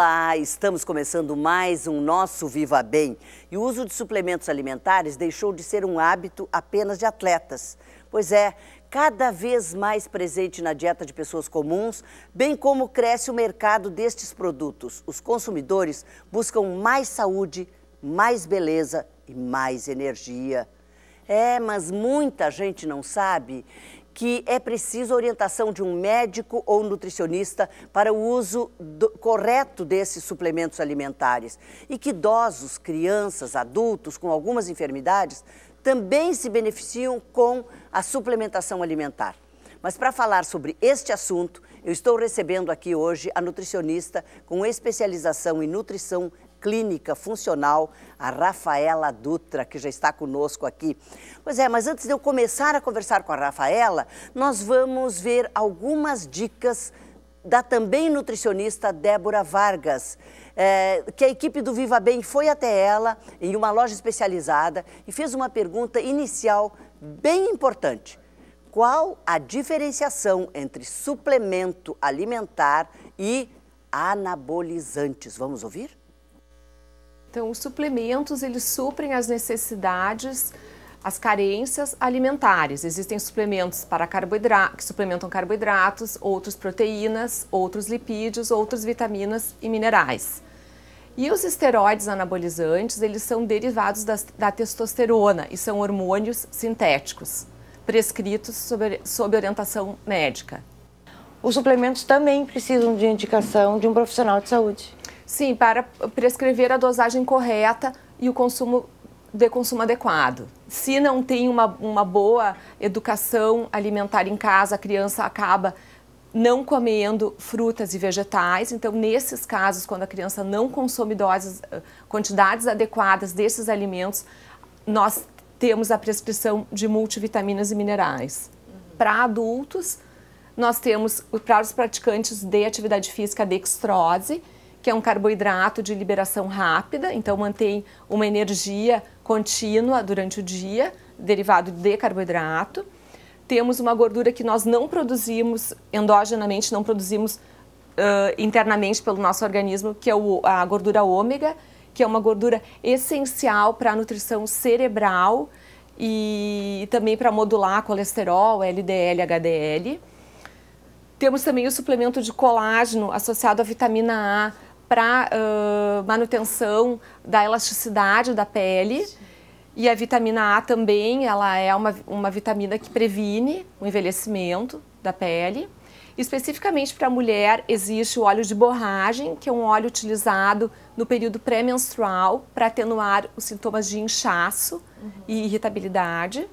Olá, estamos começando mais um nosso Viva Bem. E o uso de suplementos alimentares deixou de ser um hábito apenas de atletas. Pois é, cada vez mais presente na dieta de pessoas comuns, bem como cresce o mercado destes produtos. Os consumidores buscam mais saúde, mais beleza e mais energia. É, mas muita gente não sabe que é preciso orientação de um médico ou nutricionista para o uso do, correto desses suplementos alimentares e que idosos, crianças, adultos com algumas enfermidades também se beneficiam com a suplementação alimentar. Mas para falar sobre este assunto, eu estou recebendo aqui hoje a nutricionista com especialização em nutrição clínica funcional, a Rafaela Dutra, que já está conosco aqui. Pois é, mas antes de eu começar a conversar com a Rafaela, nós vamos ver algumas dicas da também nutricionista Débora Vargas, é, que a equipe do Viva Bem foi até ela em uma loja especializada e fez uma pergunta inicial bem importante. Qual a diferenciação entre suplemento alimentar e anabolizantes? Vamos ouvir? Então, os suplementos, eles suprem as necessidades, as carências alimentares. Existem suplementos para carboidrato, que suplementam carboidratos, outros proteínas, outros lipídios, outros vitaminas e minerais. E os esteroides anabolizantes, eles são derivados da, da testosterona e são hormônios sintéticos, prescritos sob, sob orientação médica. Os suplementos também precisam de indicação de um profissional de saúde. Sim, para prescrever a dosagem correta e o consumo de consumo adequado. Se não tem uma, uma boa educação alimentar em casa, a criança acaba não comendo frutas e vegetais. Então, nesses casos, quando a criança não consome doses, eh, quantidades adequadas desses alimentos, nós temos a prescrição de multivitaminas e minerais. Uhum. Para adultos, nós temos para os praticantes de atividade física dextrose, de que é um carboidrato de liberação rápida, então mantém uma energia contínua durante o dia, derivado de carboidrato. Temos uma gordura que nós não produzimos endogenamente, não produzimos uh, internamente pelo nosso organismo, que é o, a gordura ômega, que é uma gordura essencial para a nutrição cerebral e também para modular colesterol, LDL, HDL. Temos também o suplemento de colágeno associado à vitamina A, para uh, manutenção da elasticidade da pele. E a vitamina A também, ela é uma, uma vitamina que previne o envelhecimento da pele. Especificamente para a mulher, existe o óleo de borragem, que é um óleo utilizado no período pré-menstrual para atenuar os sintomas de inchaço uhum. e irritabilidade.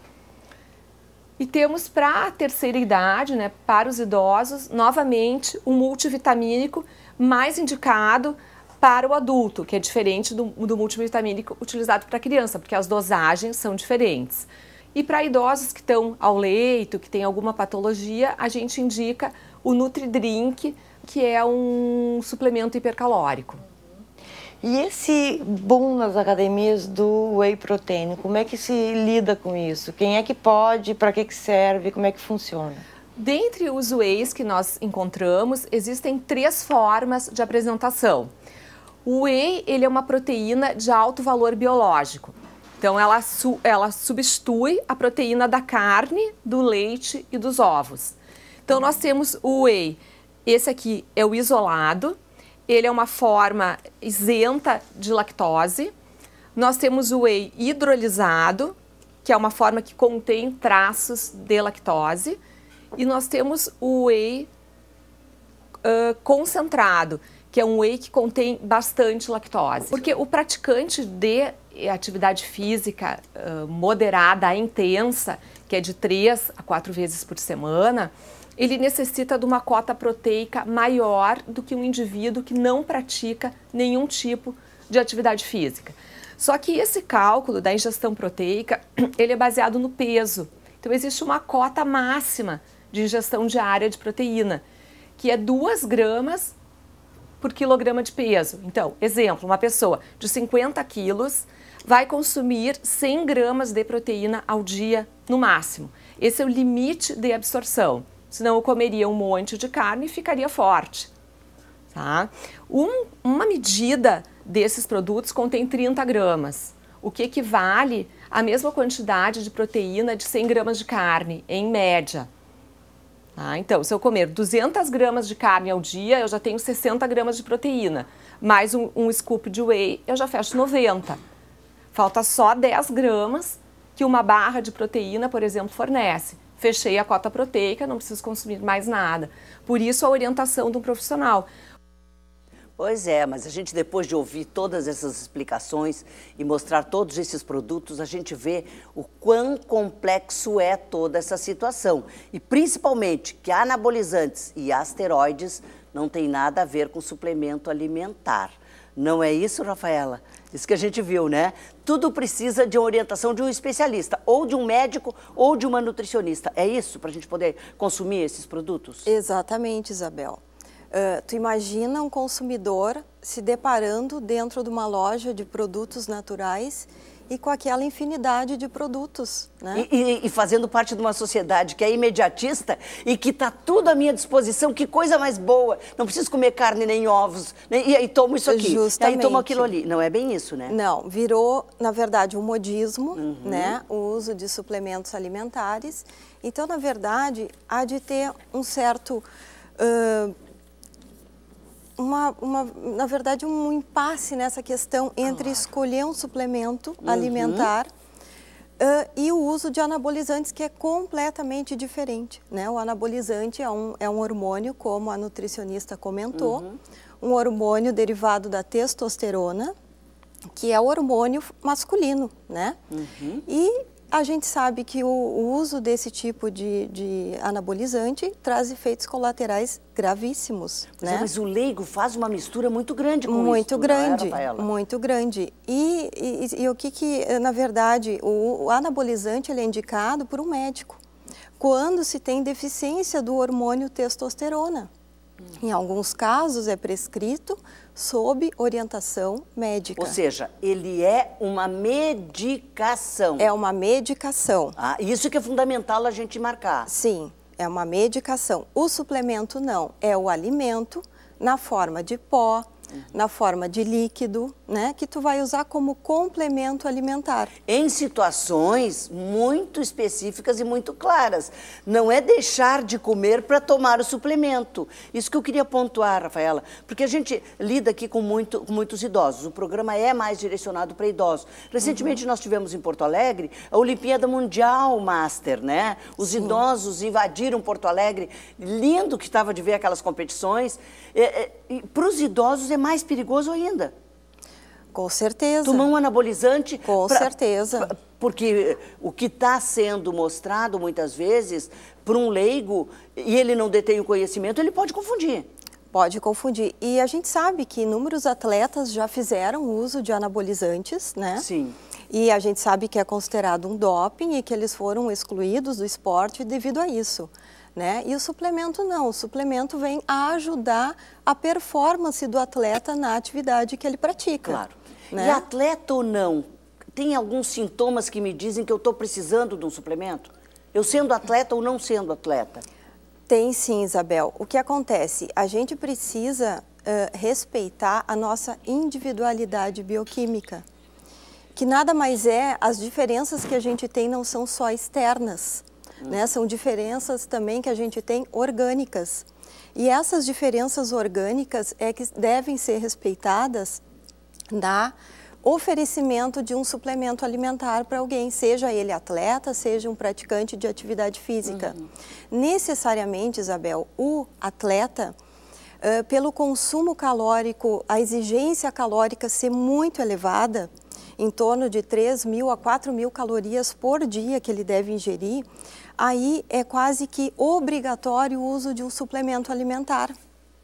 E temos para a terceira idade, né, para os idosos, novamente, o um multivitamínico, mais indicado para o adulto, que é diferente do, do multivitamínico utilizado para criança, porque as dosagens são diferentes. E para idosos que estão ao leito, que tem alguma patologia, a gente indica o Nutridrink, que é um suplemento hipercalórico. E esse boom nas academias do whey protein, como é que se lida com isso? Quem é que pode? Para que, que serve? Como é que funciona? Dentre os whey's que nós encontramos, existem três formas de apresentação. O whey ele é uma proteína de alto valor biológico. Então, ela, su ela substitui a proteína da carne, do leite e dos ovos. Então, nós temos o whey. Esse aqui é o isolado. Ele é uma forma isenta de lactose. Nós temos o whey hidrolisado, que é uma forma que contém traços de lactose. E nós temos o whey uh, concentrado, que é um whey que contém bastante lactose. Porque o praticante de atividade física uh, moderada a intensa, que é de três a quatro vezes por semana, ele necessita de uma cota proteica maior do que um indivíduo que não pratica nenhum tipo de atividade física. Só que esse cálculo da ingestão proteica, ele é baseado no peso. Então existe uma cota máxima de ingestão diária de proteína, que é 2 gramas por quilograma de peso. Então, exemplo, uma pessoa de 50 quilos vai consumir 100 gramas de proteína ao dia no máximo. Esse é o limite de absorção. Senão eu comeria um monte de carne e ficaria forte. Tá? Um, uma medida desses produtos contém 30 gramas, o que equivale à mesma quantidade de proteína de 100 gramas de carne, em média. Ah, então, se eu comer 200 gramas de carne ao dia, eu já tenho 60 gramas de proteína. Mais um, um scoop de whey, eu já fecho 90. Falta só 10 gramas que uma barra de proteína, por exemplo, fornece. Fechei a cota proteica, não preciso consumir mais nada. Por isso, a orientação de um profissional. Pois é, mas a gente depois de ouvir todas essas explicações e mostrar todos esses produtos, a gente vê o quão complexo é toda essa situação. E principalmente que anabolizantes e asteroides não tem nada a ver com suplemento alimentar. Não é isso, Rafaela? Isso que a gente viu, né? Tudo precisa de uma orientação de um especialista, ou de um médico, ou de uma nutricionista. É isso para a gente poder consumir esses produtos? Exatamente, Isabel. Ah, tu imagina um consumidor se deparando dentro de uma loja de produtos naturais e com aquela infinidade de produtos. Né? E, e, e, fazendo parte de uma sociedade que é imediatista e que está tudo à minha disposição, que coisa mais boa. Não preciso comer carne nem ovos, nem, e aí tomo isso aqui, Justamente. aí tomo aquilo ali. Não é bem isso, né? Não, virou, na verdade, um modismo, uhum. né? o uso de suplementos alimentares. Então, na verdade, há de ter um certo... Uh, uma, uma, na verdade, um impasse nessa questão entre escolher um suplemento uhum. alimentar Uh, e o uso de anabolizantes, que é completamente diferente. Né? O anabolizante é um, é um hormônio, como a nutricionista comentou, uhum. um hormônio derivado da testosterona, que é o hormônio masculino, né? Uhum. E a gente sabe que o, o uso desse tipo de, de, anabolizante traz efeitos colaterais gravíssimos. né? É, mas o leigo faz uma mistura muito grande com muito isso, né, grande, Muito grande. E, e, o que que, eh, na verdade, o, o anabolizante ele é indicado por um médico quando se tem deficiência do hormônio testosterona. Em alguns casos é prescrito sob orientação médica. Ou seja, ele é uma medicação. É uma medicação. Ah, isso que é fundamental a gente marcar. Sim, é uma medicação. O suplemento não, é o alimento na forma de pó, na forma de líquido, né, que tu vai usar como complemento alimentar. Em situações muito específicas e muito claras. Não é deixar de comer para tomar o suplemento. Isso que eu queria pontuar, Rafaela, porque a gente lida aqui com, muito, com muitos idosos. O programa é mais direcionado para idosos. Recentemente uhum. nós tivemos em Porto Alegre a Olimpíada Mundial Master, né? Os Sim. idosos invadiram Porto Alegre. Lindo que estava de ver aquelas competições. É, é, para os idosos é mais perigoso ainda. Com certeza. Tomar um anabolizante. Com pra, certeza. Pra, porque eh, o que está sendo mostrado muitas vezes para um leigo e ele não detém o conhecimento, ele pode confundir. Pode confundir. E a gente sabe que inúmeros atletas já fizeram uso de anabolizantes, né? Sim. E a gente sabe que é considerado um doping e que eles foram excluídos do esporte devido a isso. Né? E o suplemento não, o suplemento vem a ajudar a performance do atleta na atividade que ele pratica. Claro. Né? E atleta ou não, tem alguns sintomas que me dizem que eu estou precisando de um suplemento? Eu sendo atleta ou não sendo atleta? Tem sim, Isabel. O que acontece? A gente precisa uh, respeitar a nossa individualidade bioquímica que nada mais é, as diferenças que a gente tem não são só externas. Né? São diferenças também que a gente tem orgânicas. E essas diferenças orgânicas é que devem ser respeitadas na oferecimento de um suplemento alimentar para alguém, seja ele atleta, seja um praticante de atividade física. Uhum. Necessariamente, Isabel, o atleta, uh, pelo consumo calórico, a exigência calórica ser muito elevada, em torno de 3 mil a 4 mil calorias por dia que ele deve ingerir, aí é quase que obrigatório o uso de um suplemento alimentar.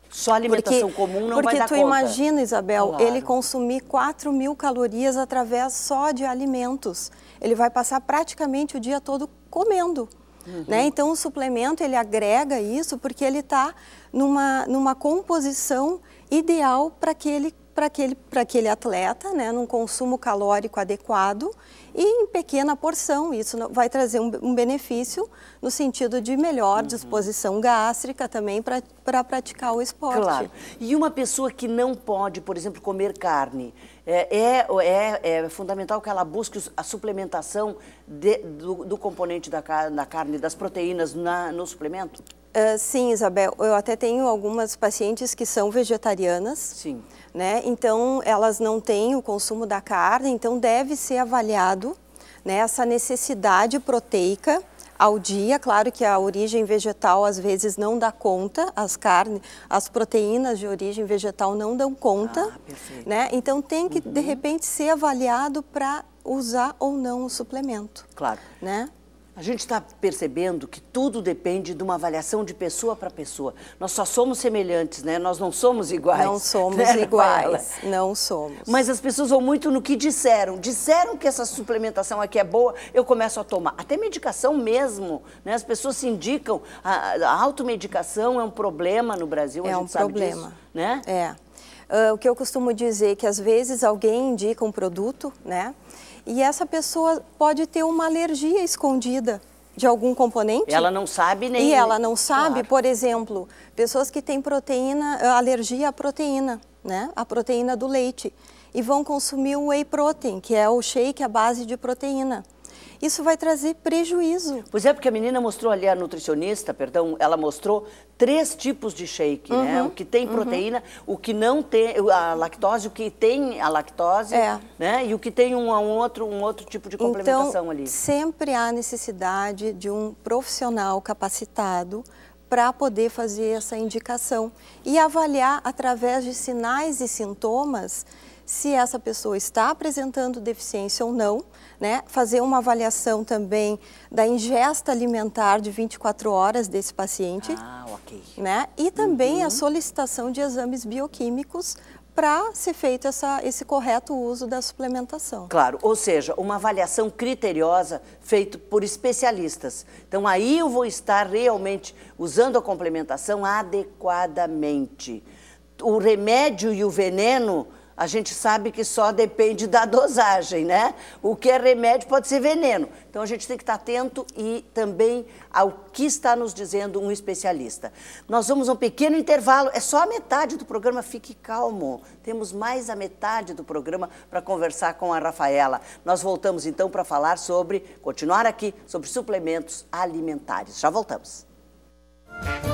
Só alimentação porque, comum não vai dar conta. Porque tu imagina, Isabel, claro. ele consumir 4 mil calorias através só de alimentos. Ele vai passar praticamente o dia todo comendo. Uhum. Né? Então, o suplemento, ele agrega isso porque ele está numa, numa composição ideal para que ele para aquele, aquele atleta, né, num consumo calórico adequado e em pequena porção. Isso vai trazer um, um benefício no sentido de melhor uhum. disposição gástrica também para pra praticar o esporte. Claro. E uma pessoa que não pode, por exemplo, comer carne, é, é, é, é fundamental que ela busque a suplementação de, do, do, componente da, da carne, das proteínas na, no suplemento? Uh, sim, Isabel. Eu até tenho algumas pacientes que são vegetarianas. Sim. Né? Então, elas não têm o consumo da carne, então deve ser avaliado né, essa necessidade proteica ao dia. Claro que a origem vegetal às vezes não dá conta, as carnes, as proteínas de origem vegetal não dão conta. Ah, né? Então tem que, uhum. de repente, ser avaliado para usar ou não o suplemento. Claro. Né? A gente está percebendo que tudo depende de uma avaliação de pessoa para pessoa. Nós só somos semelhantes, né? Nós não somos iguais. Não somos né, iguais. Não somos. Mas as pessoas vão muito no que disseram. Disseram que essa suplementação aqui é boa, eu começo a tomar. Até medicação mesmo, né? As pessoas se indicam. A, a automedicação é um problema no Brasil, é um problema. Disso, né? É. Ah, o que eu costumo dizer é que às vezes alguém indica um produto, né? E essa pessoa pode ter uma alergia escondida de algum componente. Ela não sabe nem. E ela não sabe, claro. por exemplo, pessoas que têm proteína, eh, alergia à proteína, né? A proteína do leite. E vão consumir o whey protein, que é o shake à base de proteína isso vai trazer prejuízo. Pois é, porque a menina mostrou ali, a nutricionista, perdão, ela mostrou três tipos de shake, né? uhum, né? O que tem uhum. proteína, uhum. o que não tem a lactose, o que tem a lactose, é. né? E o que tem um, um, outro, um outro tipo de complementação então, ali. Sempre há necessidade de um profissional capacitado para poder fazer essa indicação e avaliar através de sinais e sintomas se essa pessoa está apresentando deficiência ou não né? Fazer uma avaliação também da ingesta alimentar de 24 horas desse paciente. Ah, ok. Né? E também uhum. a solicitação de exames bioquímicos para ser feito essa, esse correto uso da suplementação. Claro, ou seja, uma avaliação criteriosa feita por especialistas. Então aí eu vou estar realmente usando a complementação adequadamente. O remédio e o veneno a gente sabe que só depende da dosagem, né? O que é remédio pode ser veneno. Então a gente tem que estar atento e também ao que está nos dizendo um especialista. Nós vamos a um pequeno intervalo, é só a metade do programa, fique calmo. Temos mais a metade do programa para conversar com a Rafaela. Nós voltamos então para falar sobre, continuar aqui, sobre suplementos alimentares. Já voltamos. Música